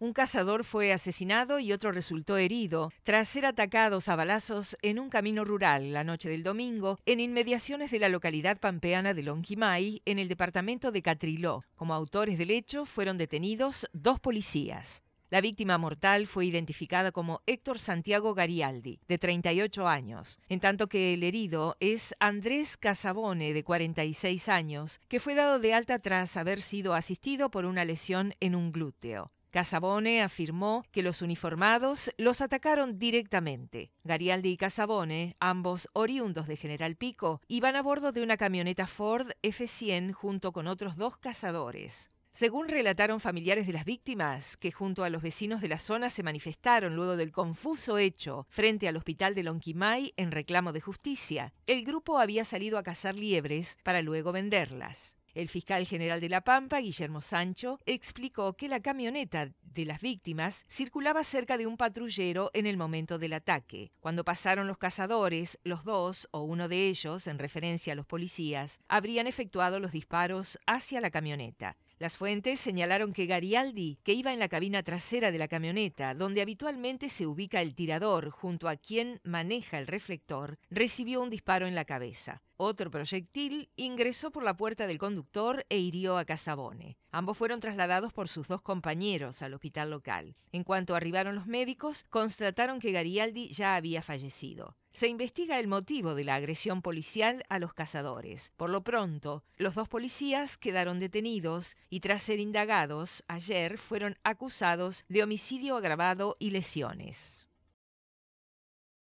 Un cazador fue asesinado y otro resultó herido tras ser atacados a balazos en un camino rural la noche del domingo en inmediaciones de la localidad pampeana de Lonquimay, en el departamento de Catriló. Como autores del hecho fueron detenidos dos policías. La víctima mortal fue identificada como Héctor Santiago Garialdi, de 38 años, en tanto que el herido es Andrés Casabone, de 46 años, que fue dado de alta tras haber sido asistido por una lesión en un glúteo. Casabone afirmó que los uniformados los atacaron directamente. Garialdi y Casabone, ambos oriundos de General Pico, iban a bordo de una camioneta Ford F100 junto con otros dos cazadores. Según relataron familiares de las víctimas, que junto a los vecinos de la zona se manifestaron luego del confuso hecho frente al hospital de Lonquimay en reclamo de justicia, el grupo había salido a cazar liebres para luego venderlas. El fiscal general de La Pampa, Guillermo Sancho, explicó que la camioneta de las víctimas circulaba cerca de un patrullero en el momento del ataque. Cuando pasaron los cazadores, los dos, o uno de ellos, en referencia a los policías, habrían efectuado los disparos hacia la camioneta. Las fuentes señalaron que Garialdi, que iba en la cabina trasera de la camioneta, donde habitualmente se ubica el tirador junto a quien maneja el reflector, recibió un disparo en la cabeza. Otro proyectil ingresó por la puerta del conductor e hirió a Casabone. Ambos fueron trasladados por sus dos compañeros al hospital local. En cuanto arribaron los médicos, constataron que Garialdi ya había fallecido. Se investiga el motivo de la agresión policial a los cazadores. Por lo pronto, los dos policías quedaron detenidos y tras ser indagados ayer fueron acusados de homicidio agravado y lesiones.